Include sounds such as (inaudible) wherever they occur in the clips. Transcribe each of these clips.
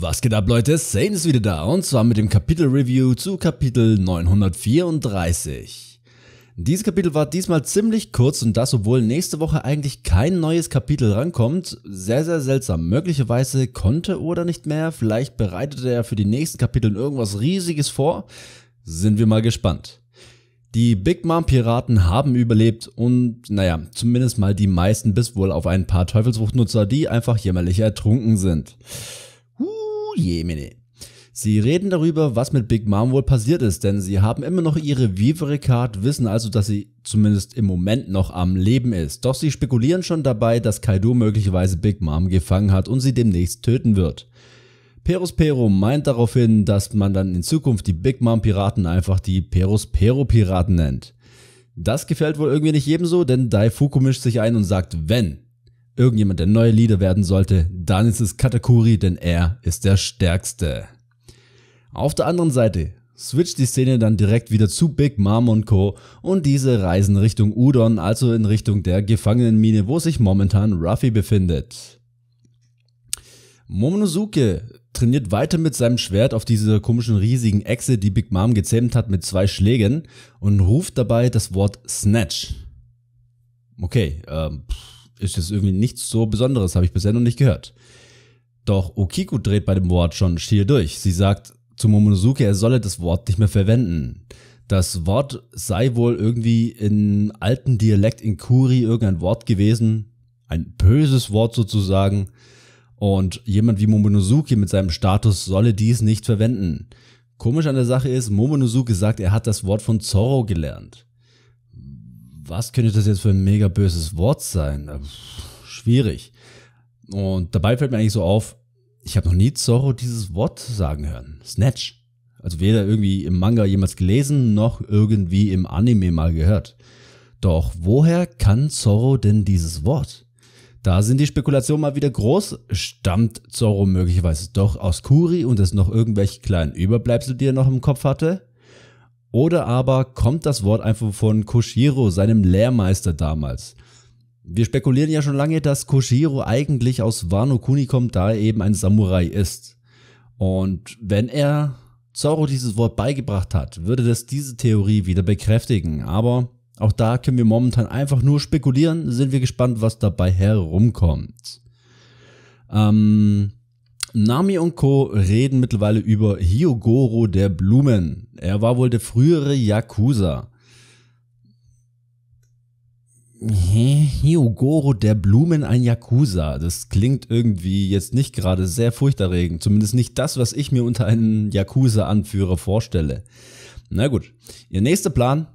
Was geht ab Leute, Sane ist wieder da und zwar mit dem Kapitel Review zu Kapitel 934. Dieses Kapitel war diesmal ziemlich kurz und das obwohl nächste Woche eigentlich kein neues Kapitel rankommt, sehr sehr seltsam. Möglicherweise konnte oder nicht mehr, vielleicht bereitete er für die nächsten Kapitel irgendwas riesiges vor, sind wir mal gespannt. Die Big Mom Piraten haben überlebt und naja, zumindest mal die meisten bis wohl auf ein paar Teufelsruchtnutzer, die einfach jämmerlich ertrunken sind. Jemine. Sie reden darüber, was mit Big Mom wohl passiert ist, denn sie haben immer noch ihre Vivere card wissen also, dass sie zumindest im Moment noch am Leben ist. Doch sie spekulieren schon dabei, dass Kaido möglicherweise Big Mom gefangen hat und sie demnächst töten wird. Perus Pero meint daraufhin, dass man dann in Zukunft die Big Mom Piraten einfach die Perus Pero Piraten nennt. Das gefällt wohl irgendwie nicht jedem so, denn Daifuku mischt sich ein und sagt, wenn irgendjemand der neue Leader werden sollte, dann ist es Katakuri, denn er ist der Stärkste. Auf der anderen Seite switcht die Szene dann direkt wieder zu Big Mom und Co. und diese reisen Richtung Udon, also in Richtung der Gefangenenmine, wo sich momentan Ruffy befindet. Momonosuke trainiert weiter mit seinem Schwert auf dieser komischen riesigen Echse, die Big Mom gezähmt hat mit zwei Schlägen und ruft dabei das Wort Snatch. Okay, ähm, pff ist jetzt irgendwie nichts so Besonderes, habe ich bisher noch nicht gehört. Doch Okiku dreht bei dem Wort schon schier durch. Sie sagt zu Momonosuke, er solle das Wort nicht mehr verwenden. Das Wort sei wohl irgendwie in alten Dialekt in Kuri irgendein Wort gewesen, ein böses Wort sozusagen. Und jemand wie Momonosuke mit seinem Status solle dies nicht verwenden. Komisch an der Sache ist, Momonosuke sagt, er hat das Wort von Zorro gelernt was könnte das jetzt für ein mega böses Wort sein? Äh, schwierig. Und dabei fällt mir eigentlich so auf, ich habe noch nie Zorro dieses Wort sagen hören. Snatch. Also weder irgendwie im Manga jemals gelesen, noch irgendwie im Anime mal gehört. Doch woher kann Zorro denn dieses Wort? Da sind die Spekulationen mal wieder groß. Stammt Zorro möglicherweise doch aus Kuri und es noch irgendwelche kleinen Überbleibsel, die er noch im Kopf hatte? Oder aber kommt das Wort einfach von Koshiro, seinem Lehrmeister damals? Wir spekulieren ja schon lange, dass Koshiro eigentlich aus Wano Kuni kommt, da er eben ein Samurai ist. Und wenn er Zoro dieses Wort beigebracht hat, würde das diese Theorie wieder bekräftigen. Aber auch da können wir momentan einfach nur spekulieren, sind wir gespannt, was dabei herumkommt. Ähm, Nami und Co. reden mittlerweile über Hyogoro der Blumen. Er war wohl der frühere Yakuza. Hyogoro der Blumen ein Yakuza. Das klingt irgendwie jetzt nicht gerade sehr furchterregend. Zumindest nicht das, was ich mir unter einem Yakuza-Anführer vorstelle. Na gut. Ihr nächster Plan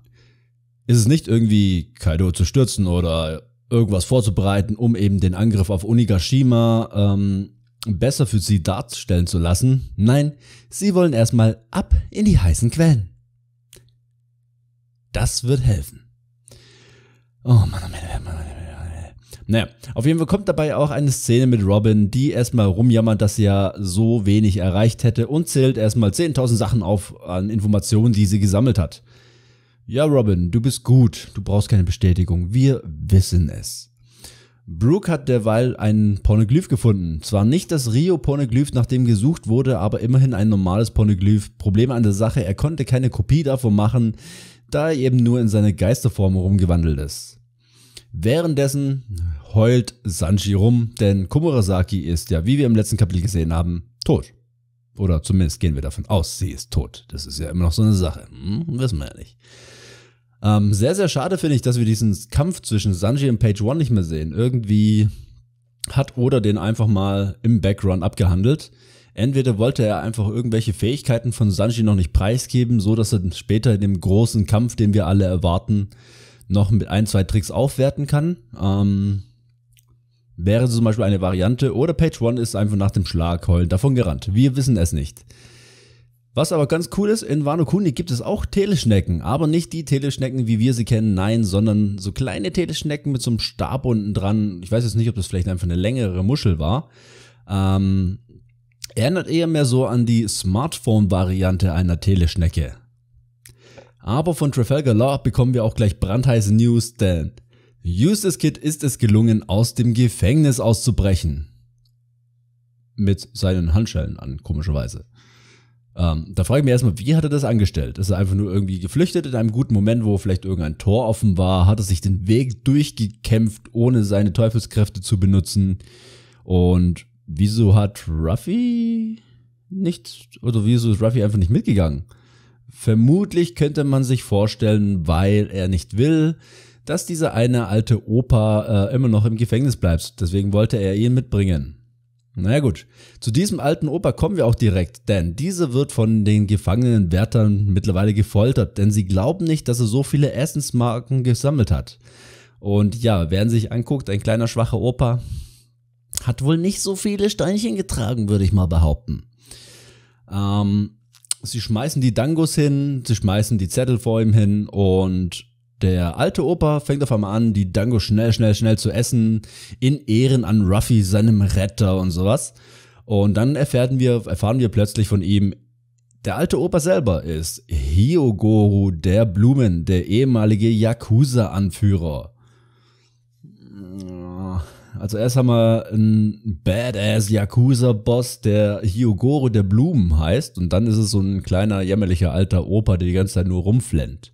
ist es nicht irgendwie Kaido zu stürzen oder irgendwas vorzubereiten, um eben den Angriff auf Onigashima ähm, besser für sie darstellen zu lassen. Nein, sie wollen erstmal ab in die heißen Quellen. Das wird helfen. Oh, oh, oh, oh Mann, oh Mann, oh Mann, oh Mann. Naja, auf jeden Fall kommt dabei auch eine Szene mit Robin, die erstmal rumjammert, dass sie ja so wenig erreicht hätte und zählt erstmal 10.000 Sachen auf an Informationen, die sie gesammelt hat. Ja, Robin, du bist gut, du brauchst keine Bestätigung, wir wissen es. Brooke hat derweil einen Pornoglyph gefunden. Zwar nicht das Rio-Pornoglyph, nach dem gesucht wurde, aber immerhin ein normales Pornoglyph. Problem an der Sache, er konnte keine Kopie davon machen, da er eben nur in seine Geisterform herumgewandelt ist. Währenddessen heult Sanji rum, denn Komurasaki ist ja, wie wir im letzten Kapitel gesehen haben, tot. Oder zumindest gehen wir davon aus, sie ist tot. Das ist ja immer noch so eine Sache. Hm, wissen wir ja nicht. Ähm, sehr, sehr schade finde ich, dass wir diesen Kampf zwischen Sanji und Page One nicht mehr sehen. Irgendwie hat Oda den einfach mal im Background abgehandelt. Entweder wollte er einfach irgendwelche Fähigkeiten von Sanji noch nicht preisgeben, so dass er später in dem großen Kampf, den wir alle erwarten, noch mit ein, zwei Tricks aufwerten kann. Ähm, wäre zum Beispiel eine Variante. Oder Page One ist einfach nach dem Schlag heulend davon gerannt. Wir wissen es nicht. Was aber ganz cool ist, in Wano Kuni gibt es auch Teleschnecken, aber nicht die Teleschnecken, wie wir sie kennen, nein, sondern so kleine Teleschnecken mit so einem Stab unten dran. Ich weiß jetzt nicht, ob das vielleicht einfach eine längere Muschel war. Ähm, erinnert eher mehr so an die Smartphone-Variante einer Teleschnecke. Aber von Trafalgar Law bekommen wir auch gleich brandheiße News, denn Eustace Kid ist es gelungen, aus dem Gefängnis auszubrechen. Mit seinen Handschellen an, komischerweise. Ähm, da frage ich mich erstmal, wie hat er das angestellt? Ist er einfach nur irgendwie geflüchtet in einem guten Moment, wo vielleicht irgendein Tor offen war? Hat er sich den Weg durchgekämpft, ohne seine Teufelskräfte zu benutzen? Und wieso hat Ruffy nicht, oder wieso ist Ruffy einfach nicht mitgegangen? Vermutlich könnte man sich vorstellen, weil er nicht will, dass dieser eine alte Opa äh, immer noch im Gefängnis bleibt. Deswegen wollte er ihn mitbringen. Naja gut, zu diesem alten Opa kommen wir auch direkt, denn diese wird von den gefangenen Wärtern mittlerweile gefoltert, denn sie glauben nicht, dass er so viele Essensmarken gesammelt hat. Und ja, wer sich anguckt, ein kleiner schwacher Opa hat wohl nicht so viele Steinchen getragen, würde ich mal behaupten. Ähm, sie schmeißen die Dangos hin, sie schmeißen die Zettel vor ihm hin und der alte Opa fängt auf einmal an, die Dango schnell, schnell, schnell zu essen, in Ehren an Ruffy, seinem Retter und sowas. Und dann erfahren wir, erfahren wir plötzlich von ihm, der alte Opa selber ist Hyogoru der Blumen, der ehemalige Yakuza-Anführer. Also erst haben wir einen Badass Yakuza-Boss, der Hyogoro der Blumen heißt. Und dann ist es so ein kleiner, jämmerlicher alter Opa, der die ganze Zeit nur rumflennt.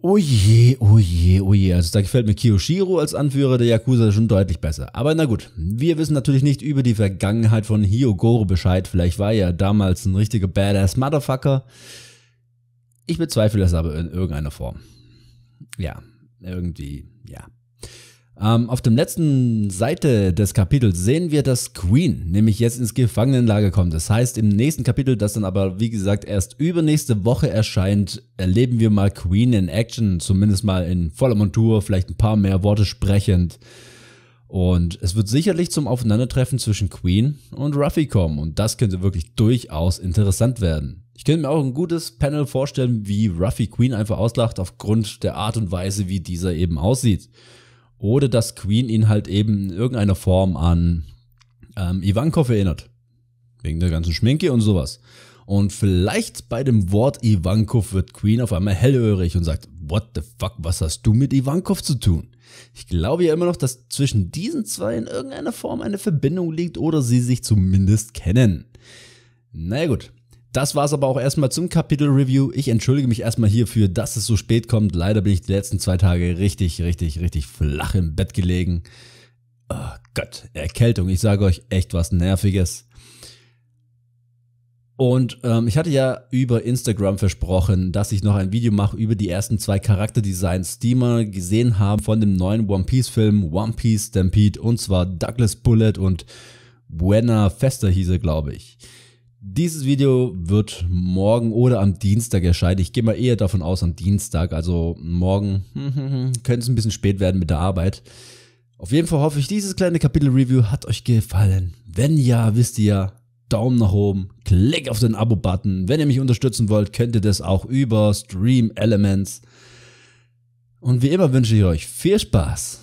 Oh je, oh je, oh je. Also da gefällt mir Kiyoshiro als Anführer der Yakuza schon deutlich besser. Aber na gut, wir wissen natürlich nicht über die Vergangenheit von Hyogoro Bescheid. Vielleicht war er ja damals ein richtiger Badass Motherfucker. Ich bezweifle das aber in irgendeiner Form. Ja, irgendwie, ja. Ähm, auf dem letzten Seite des Kapitels sehen wir, dass Queen nämlich jetzt ins Gefangenenlager kommt. Das heißt, im nächsten Kapitel, das dann aber wie gesagt erst übernächste Woche erscheint, erleben wir mal Queen in Action, zumindest mal in voller Montur, vielleicht ein paar mehr Worte sprechend. Und es wird sicherlich zum Aufeinandertreffen zwischen Queen und Ruffy kommen und das könnte wirklich durchaus interessant werden. Ich könnte mir auch ein gutes Panel vorstellen, wie Ruffy Queen einfach auslacht aufgrund der Art und Weise, wie dieser eben aussieht. Oder dass Queen ihn halt eben in irgendeiner Form an ähm, Ivankov erinnert. Wegen der ganzen Schminke und sowas. Und vielleicht bei dem Wort Ivankov wird Queen auf einmal hellhörig und sagt, what the fuck, was hast du mit Ivankov zu tun? Ich glaube ja immer noch, dass zwischen diesen zwei in irgendeiner Form eine Verbindung liegt oder sie sich zumindest kennen. Na naja, gut, das war es aber auch erstmal zum Kapitel Review. Ich entschuldige mich erstmal hierfür, dass es so spät kommt. Leider bin ich die letzten zwei Tage richtig, richtig, richtig flach im Bett gelegen. Oh Gott, Erkältung. Ich sage euch echt was Nerviges. Und ähm, ich hatte ja über Instagram versprochen, dass ich noch ein Video mache über die ersten zwei Charakterdesigns, die man gesehen haben von dem neuen One Piece Film One Piece Stampede und zwar Douglas Bullet und Buena Fester er, glaube ich. Dieses Video wird morgen oder am Dienstag erscheinen. Ich gehe mal eher davon aus, am Dienstag. Also morgen (laughs) könnte es ein bisschen spät werden mit der Arbeit. Auf jeden Fall hoffe ich, dieses kleine Kapitel-Review hat euch gefallen. Wenn ja, wisst ihr ja, Daumen nach oben, Klick auf den Abo-Button. Wenn ihr mich unterstützen wollt, könnt ihr das auch über Stream Elements. Und wie immer wünsche ich euch viel Spaß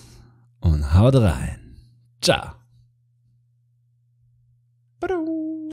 und haut rein. Ciao.